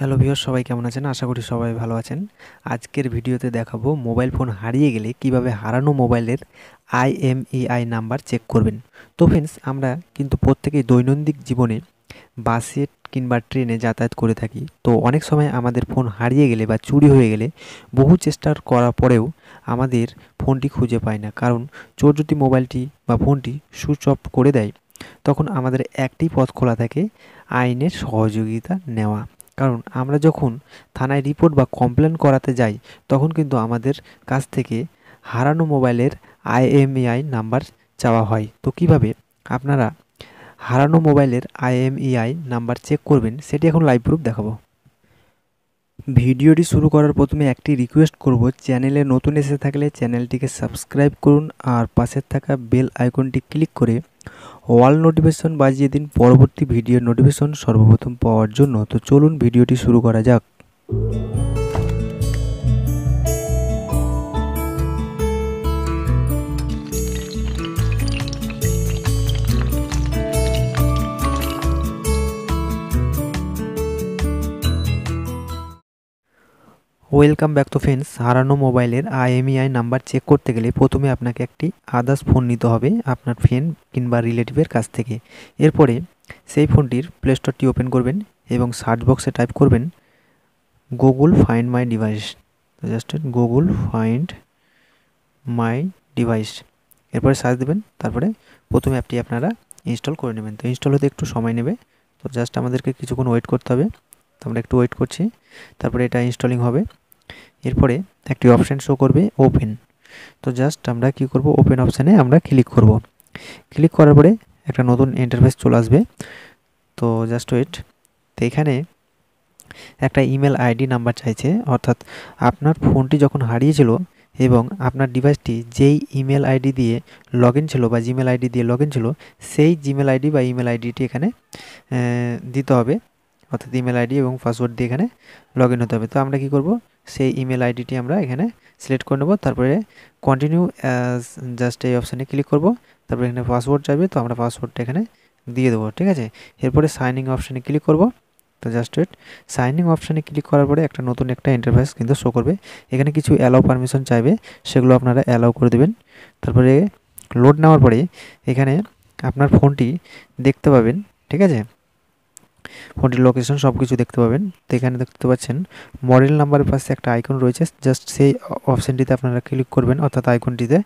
hello viewer সবাই কেমন আছেন আশা করি সবাই ভালো আছেন আজকের ভিডিওতে দেখাবো মোবাইল ফোন হারিয়ে গেলে কিভাবে হারানো মোবাইলের আইএমইআই নাম্বার চেক করবেন তো ফ্রেন্ডস আমরা কিন্তু প্রত্যেকেই দৈনন্দিন জীবনে বাসে কিংবা ট্রেনে যাতায়াত করে থাকি তো অনেক সময় আমাদের ফোন হারিয়ে গেলে বা চুরি হয়ে গেলে বহু চেষ্টার করার পরেও আমাদের ফোনটি খুঁজে পায় না কারণ চোর যদি মোবাইলটি বা ফোনটি সুইচ অফ করে দেয় তখন আমাদের একটি পথ খোলা থাকে আইনের সহযোগিতা নেওয়া কারণ আমরা যখন থানায় রিপোর্ট বা কমপ্লেন করাতে যাই তখন কিন্তু আমাদের কাছ থেকে হারানো মোবাইলের আইএমইআই নাম্বার চাওয়া হয় তো কিভাবে আপনারা হারানো মোবাইলের আইএমইআই নাম্বার চেক করবেন সেটি এখন লাইভ প্রুফ দেখাবো ভিডিওটি শুরু করার প্রথমে একটি রিকোয়েস্ট করব চ্যানেলে নতুন এসে থাকলে চ্যানেলটিকে সাবস্ক্রাইব করুন আর পাশের থাকা বেল আইকনটি ক্লিক করে ওয়াল নোটিফিকেশন বাজিয়ে দিন পরবর্তী ভিডিওর নোটিফিকেশন সর্বপ্রথম পাওয়ার জন্য তো চলুন ভিডিওটি শুরু করা যাক ওয়েলকাম ব্যাক টু ফ্রেন্ডস হারানো মোবাইলের আইএমইআই নাম্বার চেক করতে গেলে প্রথমে আপনাকে একটি আদার্স ফোন নিতে হবে আপনার ফ্রেন্ড কিংবা রিলেটিভের কাছ থেকে এরপরে সেই ফোনটির প্লে স্টোরটি ওপেন করবেন এবং সার্চ বক্সে টাইপ করবেন Google find my device just Google find my device এরপরে সার্চ দেবেন তারপরে প্রথম অ্যাপটি আপনারা ইনস্টল করে নেবেন তো ইনস্টল হতে একটু সময় নেবে তো জাস্ট আমাদেরকে কিছুক্ষণ ওয়েট করতে হবে তো আমরা একটু ওয়েট করছি তারপরে এটা ইনস্টলিং হবে এরপরে একটি অপশান শো করবে ওপেন তো জাস্ট আমরা কি করব ওপেন অপশানে আমরা ক্লিক করব ক্লিক করার পরে একটা নতুন ইন্টারফেস চলে আসবে তো জাস্ট ওয়েট তো এখানে একটা ইমেল আইডি নাম্বার চাইছে অর্থাৎ আপনার ফোনটি যখন হারিয়েছিল এবং আপনার ডিভাইসটি যেই ইমেল আইডি দিয়ে লগ ছিল বা জিমেল আইডি দিয়ে লগ ছিল সেই জিমেল আইডি বা ইমেল আইডিটি এখানে দিতে হবে অর্থাৎ ইমেল আইডি এবং পাসওয়ার্ড দিয়ে এখানে লগ ইন হতে হবে তো আমরা কি করব সেই ইমেল আইডিটি আমরা এখানে সিলেক্ট করে নেব তারপরে কন্টিনিউ জাস্ট এই অপশানে ক্লিক করব তারপরে এখানে পাসওয়ার্ড চাইবে তো আমরা পাসওয়ার্ডটা এখানে দিয়ে দেবো ঠিক আছে এরপরে সাইনিং অপশানে ক্লিক করব তো জাস্ট ওয়েট সাইনিং অপশানে ক্লিক করার পরে একটা নতুন একটা ইন্টারফেস কিন্তু শো করবে এখানে কিছু অ্যালাউ পারমিশন চাইবে সেগুলো আপনারা অ্যালাউ করে দেবেন তারপরে লোড নেওয়ার পরে এখানে আপনার ফোনটি দেখতে পাবেন ঠিক আছে ফোনটির লোকেশন সব কিছু দেখতে পাবেন তো এখানে দেখতে পাচ্ছেন মডেল নাম্বারের পাশে একটা আইকন রয়েছে জাস্ট সেই অপশানটিতে আপনারা ক্লিক করবেন অর্থাৎ আইকনটিতে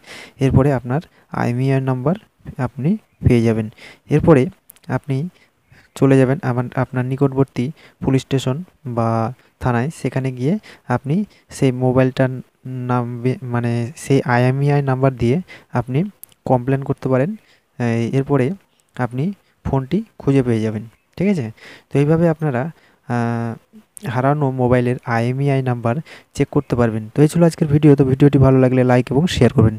এরপরে আপনার আইমিআই নাম্বার e আপনি পেয়ে যাবেন এরপরে আপনি চলে যাবেন আমার আপনার নিকটবর্তী পুলিশ স্টেশন বা থানায় সেখানে গিয়ে আপনি সেই মোবাইলটার নাম মানে সেই আইএমইআই নাম্বার e দিয়ে আপনি কমপ্লেন করতে পারেন এরপরে আপনি ফোনটি খুঁজে পেয়ে যাবেন ঠিক আছে তো এইভাবে আপনারা হারানো মোবাইলের আইএমইআই নাম্বার চেক করতে পারবেন তো এই ছিল আজকের ভিডিও তো ভিডিওটি ভালো লাগলে লাইক এবং শেয়ার করবেন